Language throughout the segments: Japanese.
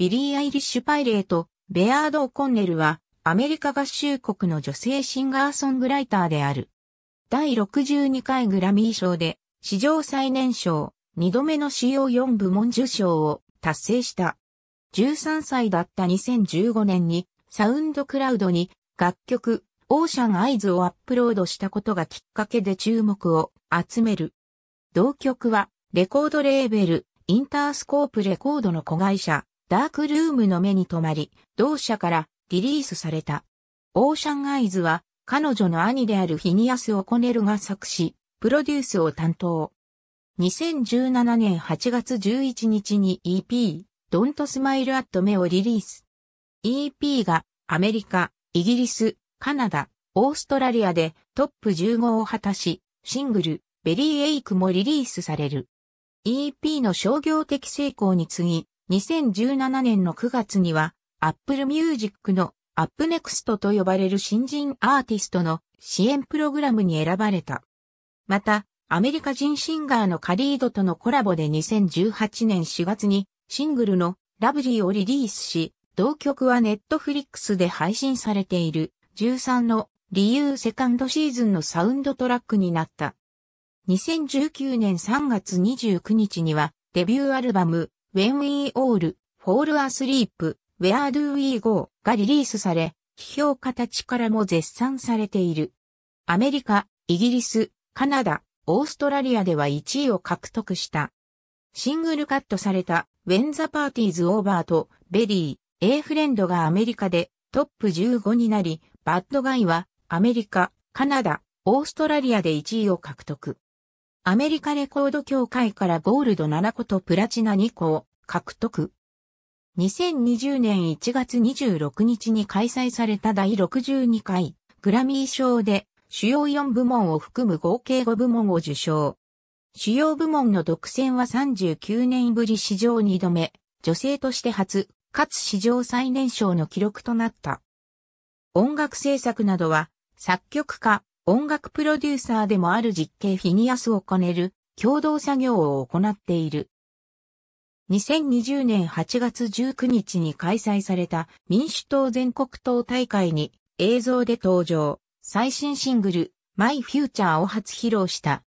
ビリー・アイリッシュ・パイレート、ベアード・オコンネルは、アメリカ合衆国の女性シンガーソングライターである。第62回グラミー賞で、史上最年少、2度目の CO4 部門受賞を達成した。13歳だった2015年に、サウンドクラウドに楽曲、オーシャンアイズをアップロードしたことがきっかけで注目を集める。同曲は、レコードレーベル、インタースコープレコードの子会社、ダークルームの目に留まり、同社からリリースされた。オーシャンアイズは、彼女の兄であるフィニアス・オコネルが作詞、プロデュースを担当。2017年8月11日に EP、Don't Smile at Me をリリース。EP がアメリカ、イギリス、カナダ、オーストラリアでトップ15を果たし、シングル、ベリーエイクもリリースされる。EP の商業的成功に次ぎ、2017年の9月には Apple Music のッ p n e x t と呼ばれる新人アーティストの支援プログラムに選ばれた。また、アメリカ人シンガーのカリードとのコラボで2018年4月にシングルのラブリーをリリースし、同曲はネットフリックスで配信されている13の理由セカンドシーズンのサウンドトラックになった。2019年3月29日にはデビューアルバム When We All Fall Asleep Where Do We Go がリリースされ、批評家たちからも絶賛されている。アメリカ、イギリス、カナダ、オーストラリアでは1位を獲得した。シングルカットされた When the Party's Over とベリー、A フレンドがアメリカでトップ15になり、バッドガイはアメリカ、カナダ、オーストラリアで1位を獲得。アメリカレコード協会からゴールド7個とプラチナ2個を獲得。2020年1月26日に開催された第62回グラミー賞で主要4部門を含む合計5部門を受賞。主要部門の独占は39年ぶり史上2度目、女性として初、かつ史上最年少の記録となった。音楽制作などは作曲家、音楽プロデューサーでもある実験フィニアスを兼ねる共同作業を行っている。2020年8月19日に開催された民主党全国党大会に映像で登場、最新シングル、マイ・フューチャーを初披露した。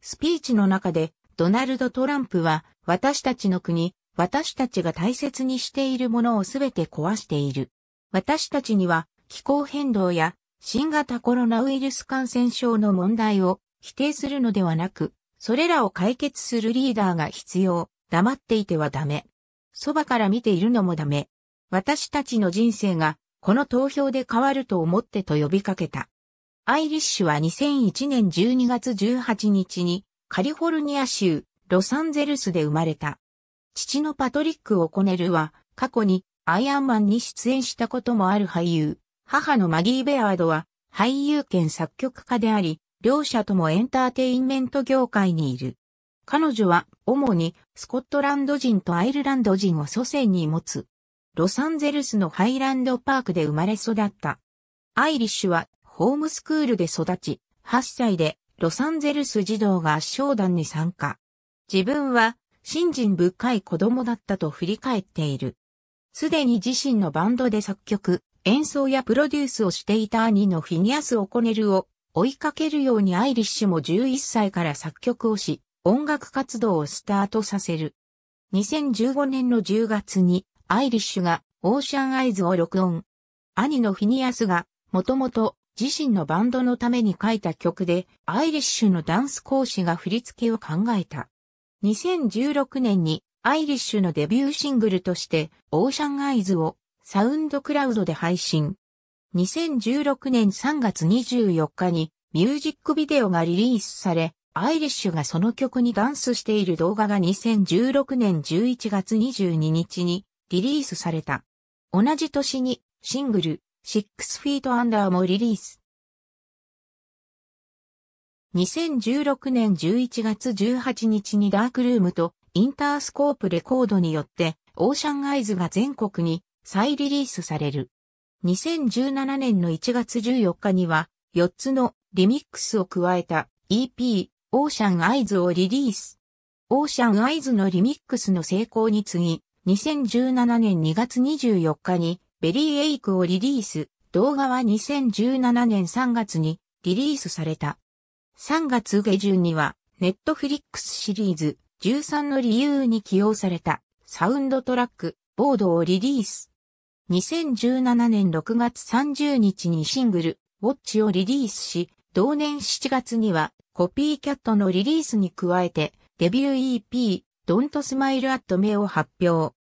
スピーチの中で、ドナルド・トランプは、私たちの国、私たちが大切にしているものをすべて壊している。私たちには、気候変動や新型コロナウイルス感染症の問題を否定するのではなく、それらを解決するリーダーが必要。黙っていてはダメ。そばから見ているのもダメ。私たちの人生がこの投票で変わると思ってと呼びかけた。アイリッシュは2001年12月18日にカリフォルニア州ロサンゼルスで生まれた。父のパトリック・オコネルは過去にアイアンマンに出演したこともある俳優。母のマギー・ベアードは俳優兼作曲家であり、両者ともエンターテインメント業界にいる。彼女は主にスコットランド人とアイルランド人を祖先に持つ。ロサンゼルスのハイランドパークで生まれ育った。アイリッシュはホームスクールで育ち、8歳でロサンゼルス児童が合唱団に参加。自分は新人深い子供だったと振り返っている。すでに自身のバンドで作曲、演奏やプロデュースをしていた兄のフィニアス・オコネルを追いかけるようにアイリッシュも11歳から作曲をし、音楽活動をスタートさせる。2015年の10月にアイリッシュがオーシャンアイズを録音。兄のフィニアスがもともと自身のバンドのために書いた曲でアイリッシュのダンス講師が振り付けを考えた。2016年にアイリッシュのデビューシングルとしてオーシャンアイズをサウンドクラウドで配信。2016年3月24日にミュージックビデオがリリースされ、アイリッシュがその曲にダンスしている動画が2016年11月22日にリリースされた。同じ年にシングル、6 i x Feet Under もリリース。2016年11月18日にダークルームとインタースコープレコードによってオーシャンアイズが全国に再リリースされる。2017年の1月14日には、4つのリミックスを加えた EP、オーシャンアイズをリリース。オーシャンアイズのリミックスの成功に次ぎ、2017年2月24日にベリーエイクをリリース。動画は2017年3月にリリースされた。3月下旬には、ネットフリックスシリーズ13の理由に起用されたサウンドトラック、ボードをリリース。2017年6月30日にシングル、ウォッチをリリースし、同年7月にはコピーキャットのリリースに加えて、デビュー EP、Don't Smile at Me を発表。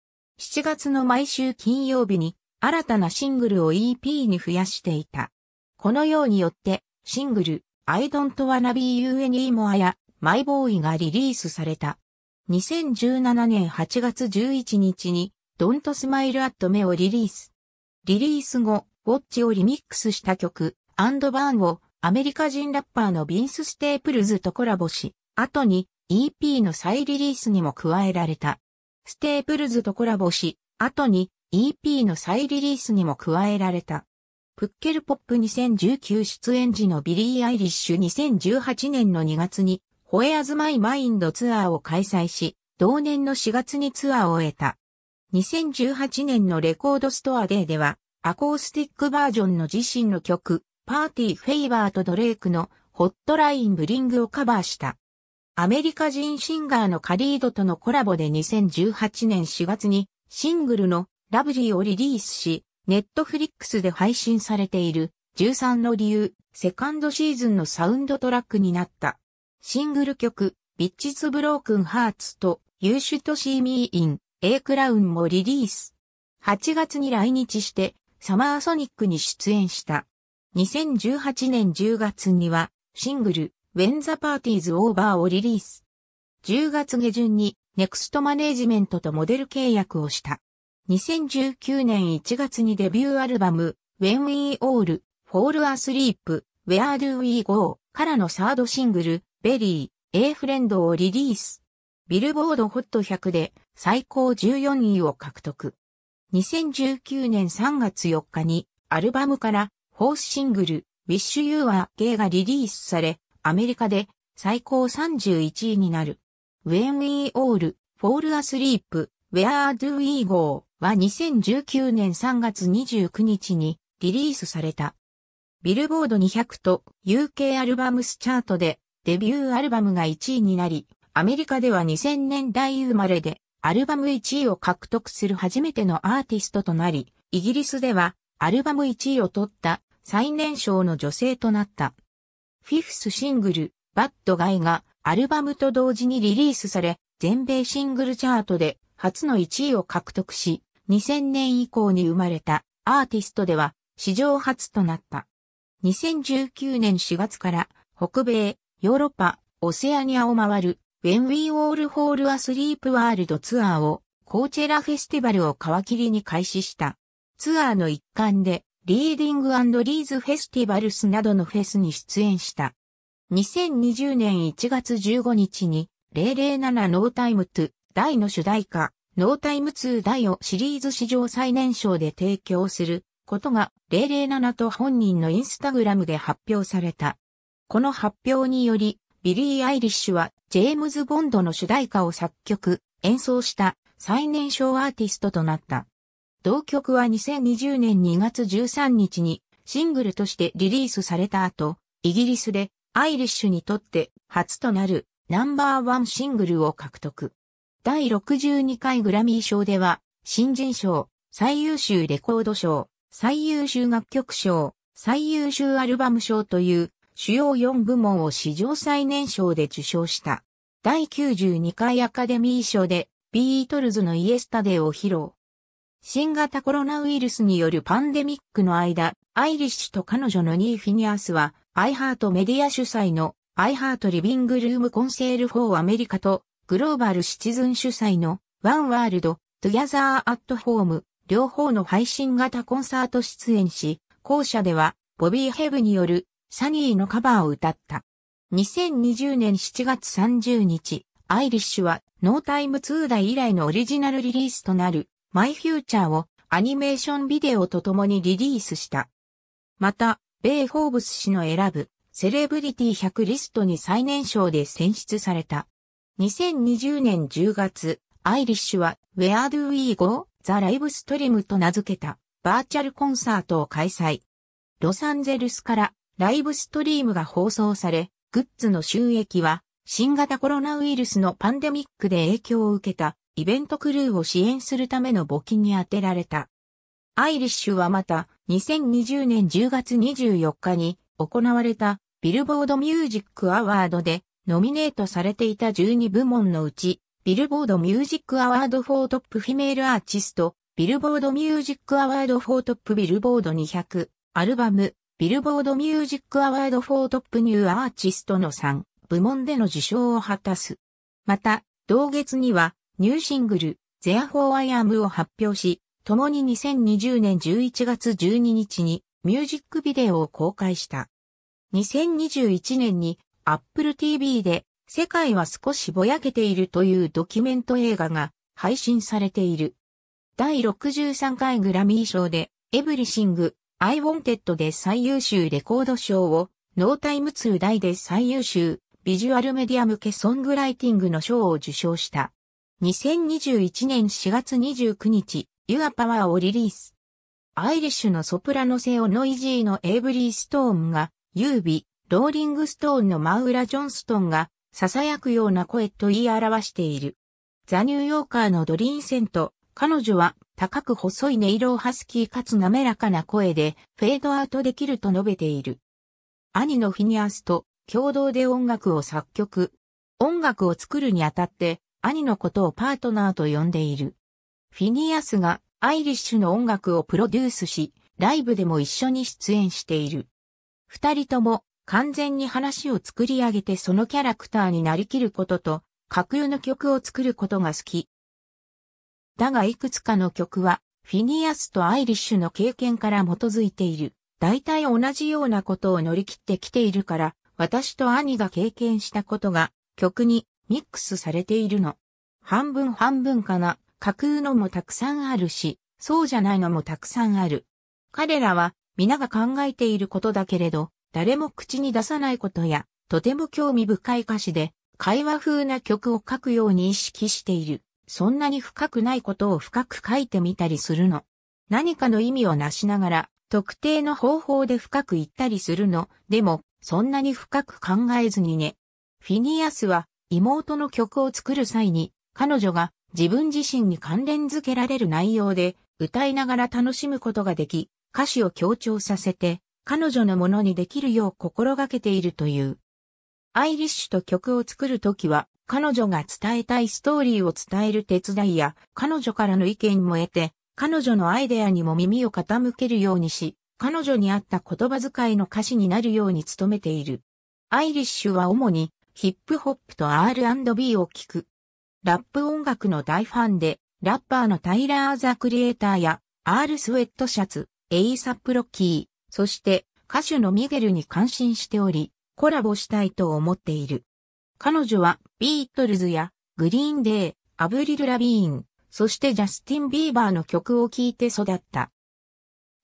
7月の毎週金曜日に、新たなシングルを EP に増やしていた。このようによって、シングル、I Don't Wanna Be You Anymore や、マイボーイがリリースされた。2017年8月11日に、Don't Smile at Me をリリース。リリース後、ウォッチをリミックスした曲、アンドバーンをアメリカ人ラッパーのビンス・ステープルズとコラボし、後に EP の再リリースにも加えられた。ステープルズとコラボし、後に EP の再リリースにも加えられた。プッケルポップ2019出演時のビリー・アイリッシュ2018年の2月に、ホエアズ・マイ・マインドツアーを開催し、同年の4月にツアーを終えた。2018年のレコードストアデーでは、アコースティックバージョンの自身の曲、パーティーフェイバーとドレイクのホットラインブリングをカバーした。アメリカ人シンガーのカリードとのコラボで2018年4月にシングルのラブリーをリリースし、ネットフリックスで配信されている13の理由、セカンドシーズンのサウンドトラックになった。シングル曲、ビッチズブロークンハーツと You Should See Me In A クラウンもリリース。8月に来日して、サマーソニックに出演した。2018年10月には、シングル、When the Party's Over をリリース。10月下旬に、ネクストマネージメントとモデル契約をした。2019年1月にデビューアルバム、When We All Fall Asleep, Where Do We Go からのサードシングル、Berry, A Friend をリリース。ビルボードホット100で最高14位を獲得。2019年3月4日にアルバムからフォースシングル Wish You a r e Gay がリリースされ、アメリカで最高31位になる。When We All Fall Asleep Where Do We Go は2019年3月29日にリリースされた。ビルボード200と UK アルバムスチャートでデビューアルバムが1位になり、アメリカでは2000年代生まれで、アルバム1位を獲得する初めてのアーティストとなり、イギリスでは、アルバム1位を取った最年少の女性となった。フィフスシングル、バッドガイがアルバムと同時にリリースされ、全米シングルチャートで初の1位を獲得し、2000年以降に生まれたアーティストでは史上初となった。2019年4月から北米、ヨーロッパ、オセアニアを回る When We All Fall Asleep World ツアーをコーチェラフェスティバルを皮切りに開始した。ツアーの一環でリーディングリーズフェスティバルスなどのフェスに出演した。2020年1月15日に007ノータイム2大の主題歌ノータイム2イをシリーズ史上最年少で提供することが007と本人のインスタグラムで発表された。この発表によりビリー・アイリッシュはジェームズ・ボンドの主題歌を作曲、演奏した最年少アーティストとなった。同曲は2020年2月13日にシングルとしてリリースされた後、イギリスでアイリッシュにとって初となるナンバーワンシングルを獲得。第62回グラミー賞では、新人賞、最優秀レコード賞、最優秀楽曲賞、最優秀アルバム賞という主要4部門を史上最年少で受賞した。第92回アカデミー賞でビートルズのイエスタデーを披露。新型コロナウイルスによるパンデミックの間、アイリッシュと彼女のニー・フィニアスは、アイハートメディア主催のアイハートリビングルームコンセールフォーアメリカとグローバルシチズン主催のワンワールド、トゥギャザーアットホーム、両方の配信型コンサート出演し、後者ではボビー・ヘブによるサニーのカバーを歌った。2020年7月30日、アイリッシュはノータイム2代以来のオリジナルリリースとなるマイフューチャーをアニメーションビデオと共にリリースした。また、ベイ・フォーブス氏の選ぶセレブリティ100リストに最年少で選出された。2020年10月、アイリッシュは Where Do We Go? ザ・ライブストリームと名付けたバーチャルコンサートを開催。ロサンゼルスからライブストリームが放送され、グッズの収益は、新型コロナウイルスのパンデミックで影響を受けたイベントクルーを支援するための募金に充てられた。アイリッシュはまた2020年10月24日に行われたビルボードミュージックアワードでノミネートされていた12部門のうちビルボードミュージックアワードフォートップフィメールアーティストビルボードミュージックアワードフォートップビルボード200アルバムビルボードミュージックアワードフォートップニューアーチストの3部門での受賞を果たす。また、同月にはニューシングル t h e r ー f o r ム I Am を発表し、共に2020年11月12日にミュージックビデオを公開した。2021年に Apple TV で世界は少しぼやけているというドキュメント映画が配信されている。第63回グラミー賞でエブリシングアイ・ウォンテッドで最優秀レコード賞を、ノータイム2大で最優秀、ビジュアルメディア向けソングライティングの賞を受賞した。2021年4月29日、ユアパワーをリリース。アイリッシュのソプラノセオノイジーのエイブリー・ストーンが、優美、ローリングストーンのマウラ・ジョンストンが、囁くような声と言い表している。ザ・ニューヨーカーのドリーンセント、彼女は高く細い音色をハスキーかつ滑らかな声でフェードアウトできると述べている。兄のフィニアスと共同で音楽を作曲。音楽を作るにあたって兄のことをパートナーと呼んでいる。フィニアスがアイリッシュの音楽をプロデュースし、ライブでも一緒に出演している。二人とも完全に話を作り上げてそのキャラクターになりきることと、架空の曲を作ることが好き。だがいくつかの曲は、フィニアスとアイリッシュの経験から基づいている。大体同じようなことを乗り切ってきているから、私と兄が経験したことが曲にミックスされているの。半分半分かな、架空のもたくさんあるし、そうじゃないのもたくさんある。彼らは皆が考えていることだけれど、誰も口に出さないことや、とても興味深い歌詞で、会話風な曲を書くように意識している。そんなに深くないことを深く書いてみたりするの。何かの意味をなしながら、特定の方法で深く言ったりするの。でも、そんなに深く考えずにね。フィニアスは、妹の曲を作る際に、彼女が自分自身に関連づけられる内容で、歌いながら楽しむことができ、歌詞を強調させて、彼女のものにできるよう心がけているという。アイリッシュと曲を作るときは、彼女が伝えたいストーリーを伝える手伝いや、彼女からの意見も得て、彼女のアイデアにも耳を傾けるようにし、彼女に合った言葉遣いの歌詞になるように努めている。アイリッシュは主にヒップホップと R&B を聴く。ラップ音楽の大ファンで、ラッパーのタイラー・ザ・クリエイターや、R スウェットシャツ、エイサップロッキー、そして歌手のミゲルに感心しており、コラボしたいと思っている。彼女はビートルズやグリーンデー、アブリル・ラビーン、そしてジャスティン・ビーバーの曲を聴いて育った。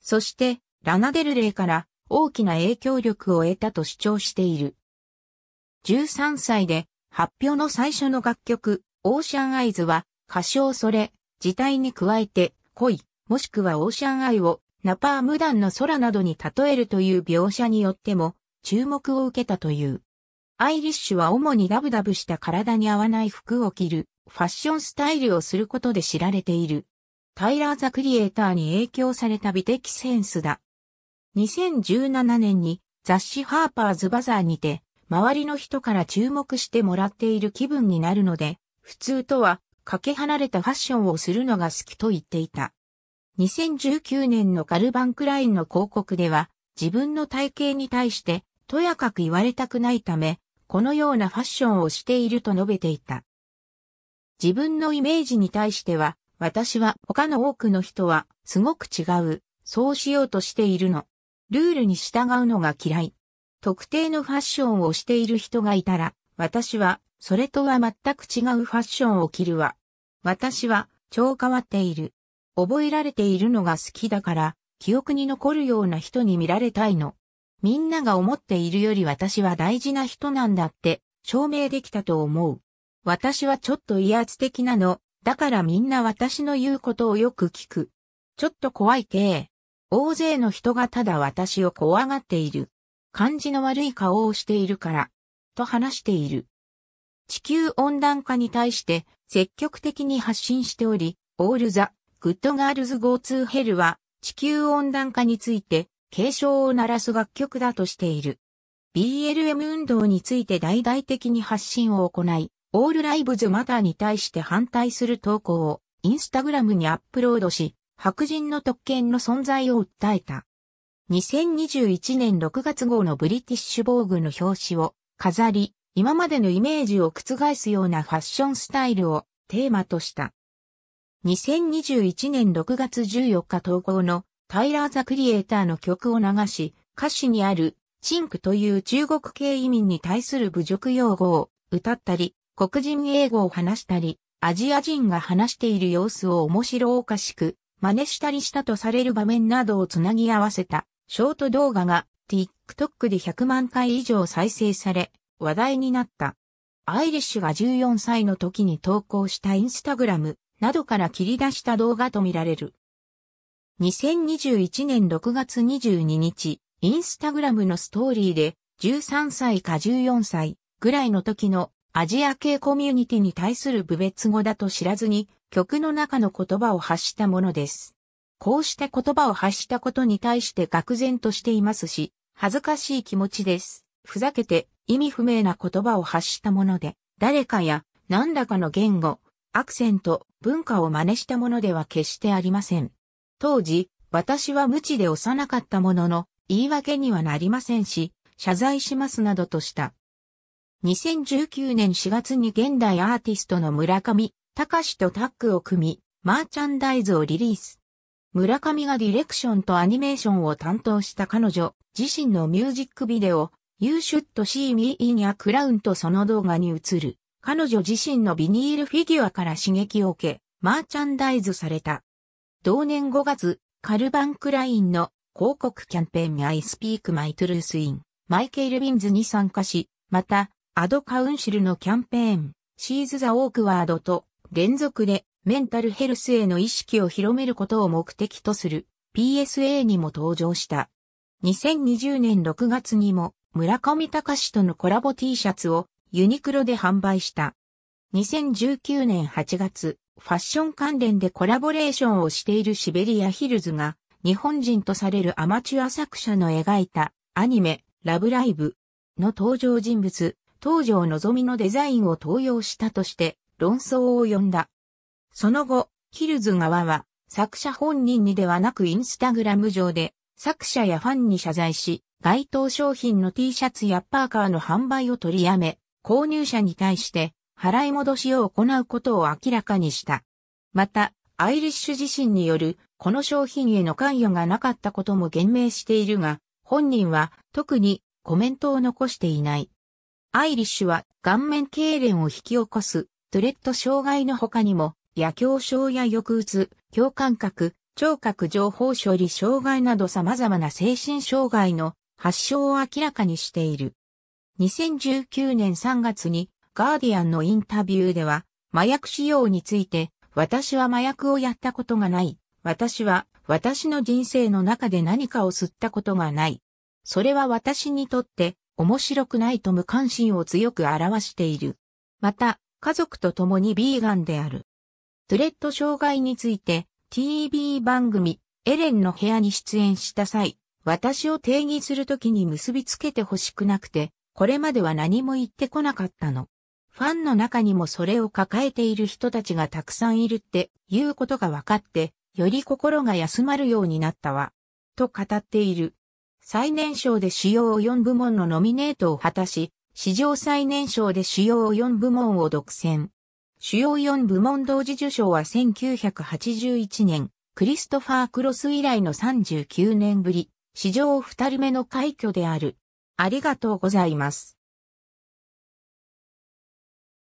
そして、ラナデルレイから大きな影響力を得たと主張している。13歳で発表の最初の楽曲、オーシャンアイズは歌唱それ、自体に加えて恋、もしくはオーシャンアイをナパームダンの空などに例えるという描写によっても注目を受けたという。アイリッシュは主にダブダブした体に合わない服を着る、ファッションスタイルをすることで知られている。タイラー・ザ・クリエイターに影響された美的センスだ。2017年に雑誌ハーパーズ・バザーにて、周りの人から注目してもらっている気分になるので、普通とはかけ離れたファッションをするのが好きと言っていた。2019年のカルバンクラインの広告では、自分の体型に対して、とやかく言われたくないため、このようなファッションをしていると述べていた。自分のイメージに対しては、私は他の多くの人は、すごく違う、そうしようとしているの。ルールに従うのが嫌い。特定のファッションをしている人がいたら、私は、それとは全く違うファッションを着るわ。私は、超変わっている。覚えられているのが好きだから、記憶に残るような人に見られたいの。みんなが思っているより私は大事な人なんだって証明できたと思う。私はちょっと威圧的なの。だからみんな私の言うことをよく聞く。ちょっと怖い系。大勢の人がただ私を怖がっている。感じの悪い顔をしているから。と話している。地球温暖化に対して積極的に発信しており、オールザ・グッドガールズ・ゴーツー・ヘルは地球温暖化について警鐘を鳴らす楽曲だとしている。BLM 運動について大々的に発信を行い、オールライブズマターに対して反対する投稿をインスタグラムにアップロードし、白人の特権の存在を訴えた。2021年6月号のブリティッシュ防具の表紙を飾り、今までのイメージを覆すようなファッションスタイルをテーマとした。2021年6月14日投稿のタイラー・ザ・クリエイターの曲を流し、歌詞にある、チンクという中国系移民に対する侮辱用語を歌ったり、黒人英語を話したり、アジア人が話している様子を面白おかしく、真似したりしたとされる場面などをつなぎ合わせた、ショート動画が TikTok で100万回以上再生され、話題になった。アイリッシュが14歳の時に投稿したインスタグラムなどから切り出した動画とみられる。2021年6月22日、インスタグラムのストーリーで、13歳か14歳ぐらいの時のアジア系コミュニティに対する部別語だと知らずに、曲の中の言葉を発したものです。こうした言葉を発したことに対して愕然としていますし、恥ずかしい気持ちです。ふざけて意味不明な言葉を発したもので、誰かや何らかの言語、アクセント、文化を真似したものでは決してありません。当時、私は無知で幼かったものの、言い訳にはなりませんし、謝罪しますなどとした。2019年4月に現代アーティストの村上、隆とタッグを組み、マーチャンダイズをリリース。村上がディレクションとアニメーションを担当した彼女自身のミュージックビデオ You Should See Me in a Crown とその動画に映る彼女自身のビニールフィギュアから刺激を受けマーチャンダイズされた。同年5月、カルバン・クラインの広告キャンペーン I Speak My Truth in マイケル・ビンズに参加し、また、アドカウンシルのキャンペーン、シーズ・ザ・オークワードと連続でメンタルヘルスへの意識を広めることを目的とする PSA にも登場した。2020年6月にも村上隆とのコラボ T シャツをユニクロで販売した。2019年8月、ファッション関連でコラボレーションをしているシベリアヒルズが、日本人とされるアマチュア作者の描いたアニメ、ラブライブの登場人物、東条望みのデザインを登用したとして論争を呼んだ。その後、ヒルズ側は作者本人にではなくインスタグラム上で作者やファンに謝罪し、該当商品の T シャツやパーカーの販売を取りやめ、購入者に対して払い戻しを行うことを明らかにした。また、アイリッシュ自身によるこの商品への関与がなかったことも言明しているが、本人は特にコメントを残していない。アイリッシュは顔面痙攣を引き起こすトゥレット障害の他にも、野狂症や抑うつ、共感覚、聴覚情報処理障害など様々な精神障害の発症を明らかにしている。2019年3月にガーディアンのインタビューでは、麻薬使用について、私は麻薬をやったことがない。私は、私の人生の中で何かを吸ったことがない。それは私にとって面白くないと無関心を強く表している。また、家族と共にビーガンである。トゥレット障害について TV 番組エレンの部屋に出演した際、私を定義するときに結びつけてほしくなくて、これまでは何も言ってこなかったの。ファンの中にもそれを抱えている人たちがたくさんいるっていうことが分かって、より心が休まるようになったわ。と語っている。最年少で主要4部門のノミネートを果たし、史上最年少で主要4部門を独占。主要4部門同時受賞は1981年、クリストファー・クロス以来の39年ぶり、史上2人目の快挙である。ありがとうございます。